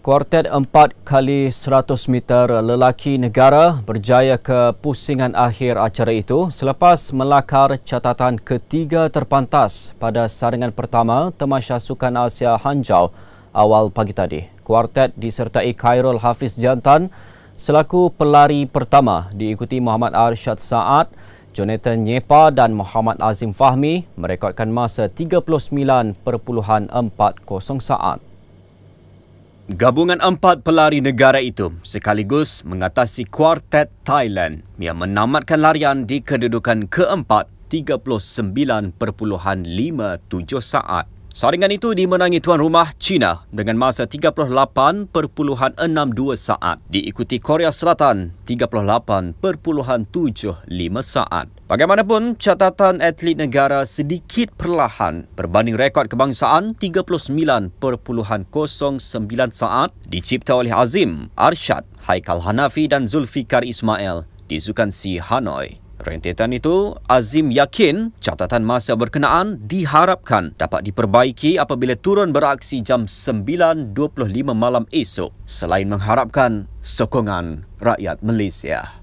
Kuartet 4 kali 100 meter lelaki negara berjaya ke pusingan akhir acara itu selepas melakar catatan ketiga terpantas pada saringan pertama Temasya Sukan Asia Hanjau awal pagi tadi. Kuartet disertai Khairul Hafiz Jantan selaku pelari pertama diikuti Muhammad Arshad Saad, Jonathan Nyepa dan Muhammad Azim Fahmi merekodkan masa 39.40 saat. Gabungan empat pelari negara itu sekaligus mengatasi kuartet Thailand yang menamatkan larian di kedudukan keempat 39.57 saat. Saringan itu dimenangi tuan rumah China dengan masa 38.62 saat diikuti Korea Selatan 38.75 saat. Bagaimanapun, catatan atlet negara sedikit perlahan berbanding rekod kebangsaan 39.09 saat dicipta oleh Azim, Arshad, Haikal Hanafi dan Zulfikar Ismail di Sukan Si Hanoi. Rentetan itu, Azim yakin catatan masa berkenaan diharapkan dapat diperbaiki apabila turun beraksi jam 9.25 malam esok selain mengharapkan sokongan rakyat Malaysia.